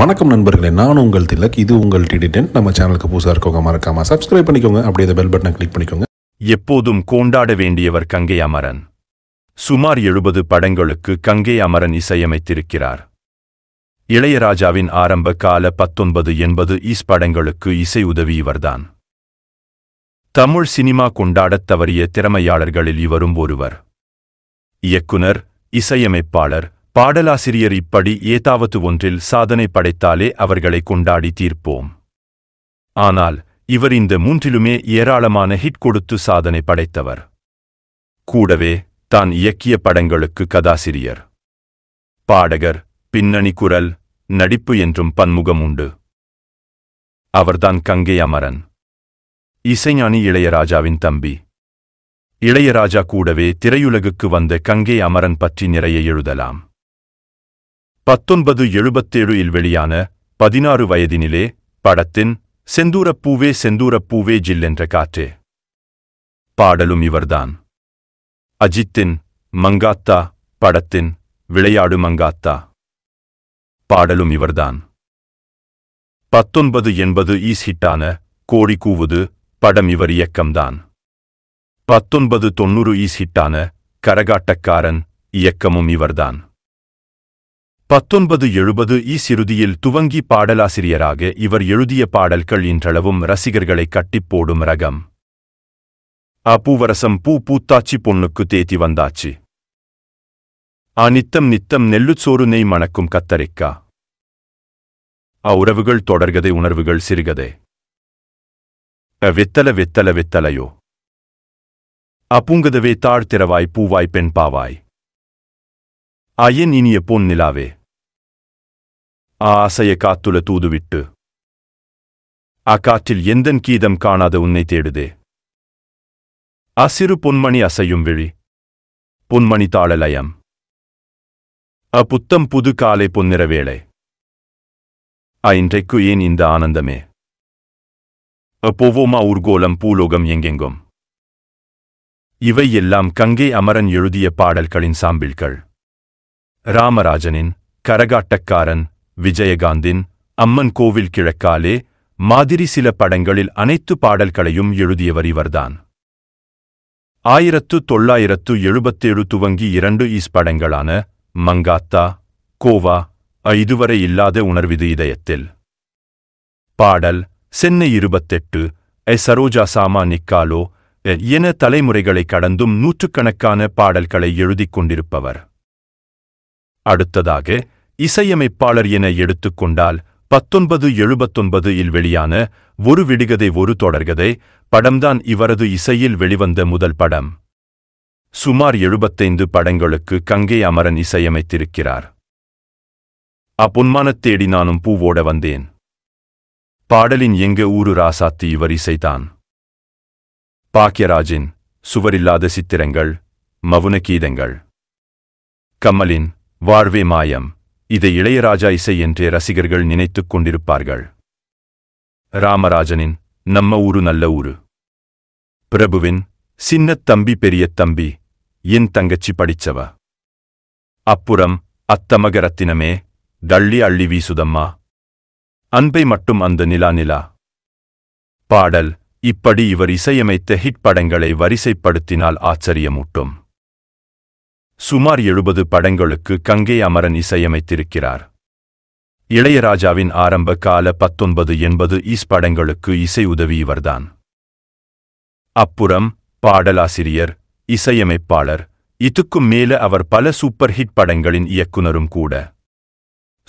வணக்கம் நண்பர்களே நான் உங்கள் திலக் இது உங்கள் டிடிடென்ட் நம்ம சேனலுக்கு புதுசாக இருக்கவங்க மறக்காம சப்ஸ்கிரைப் பண்ணிக்கோங்க அப்படியே பெல் பட்டனை கிளிக் பண்ணிக்கோங்க எப்போதும் கொண்டாட வேண்டியவர் கங்கை அமரன் சுமார் எழுபது படங்களுக்கு கங்கை அமரன் இசையமைத்திருக்கிறார் இளையராஜாவின் ஆரம்ப கால பத்தொன்பது எண்பது ஈஸ் படங்களுக்கு இசை உதவி இவர்தான் தமிழ் சினிமா கொண்டாடத் தவறிய திறமையாளர்களில் இவரும் ஒருவர் இயக்குனர் இசையமைப்பாளர் பாடலாசிரியர் இப்படி ஏதாவது ஒன்றில் சாதனை படைத்தாலே அவர்களை கொண்டாடி தீர்ப்போம் ஆனால் இவர் இந்த மூன்றிலுமே ஏராளமான ஹிட் கொடுத்து சாதனை படைத்தவர் கூடவே தான் இயக்கிய படங்களுக்கு கதாசிரியர் பாடகர் பின்னணி குரல் நடிப்பு என்றும் பன்முகம் உண்டு அவர்தான் கங்கை அமரன் இசைஞானி இளையராஜாவின் தம்பி இளையராஜா கூடவே திரையுலகுக்கு வந்த கங்கை அமரன் பற்றி நிறைய எழுதலாம் பத்தொன்பது எழுபத்தேழு இல் வெளியான பதினாறு வயதினிலே படத்தின் செந்தூரப்பூவே செந்தூரப்பூவே ஜில்லென்ற காற்றே பாடலும் இவர்தான் அஜித்தின் மங்காத்தா படத்தின் விளையாடு மங்காத்தா பாடலும் இவர்தான் பத்தொன்பது எண்பது ஈஸ் ஹிட்டான கோடி கூவுது படம் இவர் இயக்கம்தான் பத்தொன்பது தொன்னூறு ஈஸ் ஹிட்டான கரகாட்டக்காரன் இயக்கமும் இவர்தான் பத்தொன்பது எழுபது சிறுதியில் துவங்கி பாடலாசிரியராக இவர் எழுதிய பாடல்கள் இன்றளவும் ரசிகர்களை கட்டிப்போடும் ரகம் பூவரசம் பூ பூத்தாச்சி பொண்ணுக்கு தேத்தி வந்தாச்சு ஆ நித்தம் நித்தம் நெல்லுச்சோறு நெய் மணக்கும் கத்தரிக்கா ஆ உறவுகள் தொடர்கதை உணர்வுகள் சிறுகதே அ வெத்தல வெத்தல வெத்தலையோ அப்புங்கதவே தாழ்த்திறவாய் பூவாய் பெண் பாவாய் ஆயன் இனிய பொன் நிலாவே ஆசைய காத்துல தூதுவிட்டு அக்காற்றில் எந்தன் கீதம் காணாத உன்னை தேடுதே அசிறு பொன்மணி அசையும் விழி பொன்மணி தாளலயம் அ புத்தம் புது காலை பொன்னிற வேளை இன்றைக்கு ஏன் இந்த ஆனந்தமே அப்போவோமா ஊர்கோலம் பூலோகம் எங்கெங்கும் இவை எல்லாம் கங்கை அமரன் எழுதிய பாடல்களின் சாம்பிள்கள் ராமராஜனின் கரகாட்டக்காரன் விஜயகாந்தின் அம்மன் கோவில் கிழக்காலே மாதிரி சில படங்களில் அனைத்து பாடல்களையும் எழுதியவர் இவர்தான் ஆயிரத்து தொள்ளாயிரத்து எழுபத்தேழு துவங்கி இரண்டு இஸ் படங்களான மங்காத்தா கோவா இதுவரை இல்லாத உணர்விது இதயத்தில் பாடல் சென்னை இருபத்தெட்டு எ சரோஜா சாமா நிக்காலோ என தலைமுறைகளை கடந்தும் நூற்றுக்கணக்கான பாடல்களை எழுதிக் கொண்டிருப்பவர் அடுத்ததாக இசையமைப்பாளர் என எடுத்துக்கொண்டால் பத்தொன்பது எழுபத்தொன்பது இல் வெளியான ஒரு விடுகதை ஒரு தொடர்கதை படம்தான் இவரது இசையில் வெளிவந்த முதல் படம் சுமார் எழுபத்தைந்து படங்களுக்கு கங்கை அமரன் இசையமைத்திருக்கிறார் அப்பொன்மானத் தேடி நானும் பூவோட வந்தேன் பாடலின் எங்க ஊரு ராசாத்தி இவர் இசைதான் பாக்கியராஜின் சுவரில்லாத சித்திரங்கள் மவுன கீதங்கள் கமலின் வாழ்வே மாயம் இதை இளையராஜா இசை என்றே ரசிகர்கள் நினைத்துக் கொண்டிருப்பார்கள் ராமராஜனின் நம்ம ஊரு நல்ல ஊரு பிரபுவின் சின்ன தம்பி பெரிய தம்பி என் தங்கச்சி படிச்சவ அப்புறம் அத்தமக ரத்தினமே தள்ளி அள்ளி வீசுதம்மா அன்பை மட்டும் அந்த நிலா நிலா பாடல் இப்படி இவர் இசையமைத்த ஹிட் படங்களை வரிசைப்படுத்தினால் ஆச்சரியமூட்டும் சுமார் எழுபது படங்களுக்கு கங்கை அமரன் இசையமைத்திருக்கிறார் இளையராஜாவின் ஆரம்ப கால பத்தொன்பது எண்பது இஸ் படங்களுக்கு இசை உதவி இவர்தான் அப்புறம் பாடலாசிரியர் இசையமைப்பாளர் இதுக்கும் மேல அவர் பல சூப்பர் ஹிட் படங்களின் இயக்குனரும் கூட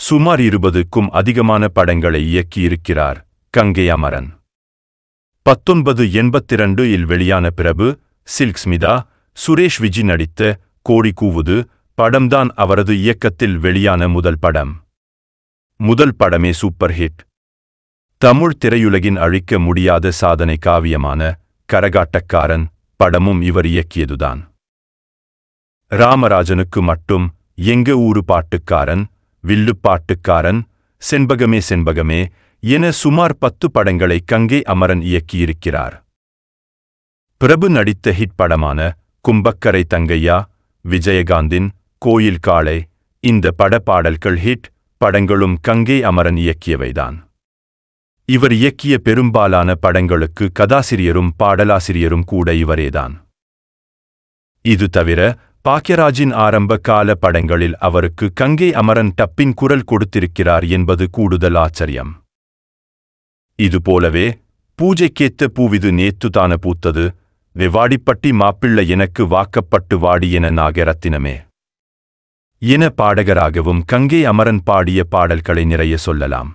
சுமார் இருபதுக்கும் அதிகமான படங்களை இயக்கியிருக்கிறார் கங்கை அமரன் பத்தொன்பது எண்பத்திரண்டு இல் வெளியான பிரபு சில்க்ஸ்மிதா சுரேஷ் விஜி நடித்த கோடி கூவுது படம்தான் அவரது இயக்கத்தில் வெளியான முதல் படம் முதல் படமே சூப்பர் ஹிட் தமிழ் திரையுலகின் அழிக்க முடியாத சாதனை காவியமான கரகாட்டக்காரன் படமும் இவர் இயக்கியதுதான் ராமராஜனுக்கு மட்டும் எங்க ஊரு பாட்டுக்காரன் வில்லு பாட்டுக்காரன் செண்பகமே செண்பகமே என சுமார் பத்து படங்களை கங்கே அமரன் இயக்கியிருக்கிறார் பிரபு நடித்த ஹிட் படமான கும்பக்கரை தங்கையா விஜயகாந்தின் கோயில் காளை இந்த படப்பாடல்கள் ஹிட் படங்களும் கங்கை அமரன் இயக்கியவைதான் இவர் இயக்கிய பெரும்பாலான படங்களுக்கு கதாசிரியரும் பாடலாசிரியரும் கூட இவரேதான் இது தவிர பாக்கியராஜின் ஆரம்ப கால படங்களில் அவருக்கு கங்கை அமரன் டப்பின் குரல் கொடுத்திருக்கிறார் என்பது கூடுதல் ஆச்சரியம் இதுபோலவே பூஜைக்கேத்த பூவிது நேத்துதான பூத்தது வெவாடிப்பட்டி மாப்பிள்ள எனக்கு வாக்கப்பட்டு வாடியென நாகரத்தினமே என பாடகராகவும் கங்கை அமரன் பாடிய பாடல்களை நிறைய சொல்லலாம்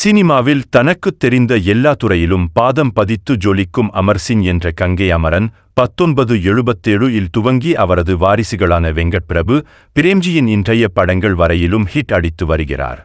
சினிமாவில் தனக்குத் தெரிந்த எல்லா துறையிலும் பாதம் பதித்து ஜொலிக்கும் அமர்சிங் என்ற கங்கை அமரன் பத்தொன்பது எழுபத்தேழு இல் துவங்கி அவரது வாரிசுகளான வெங்கட்பிரபு பிரேம்ஜியின் இன்றைய படங்கள் வரையிலும் ஹிட் அடித்து வருகிறார்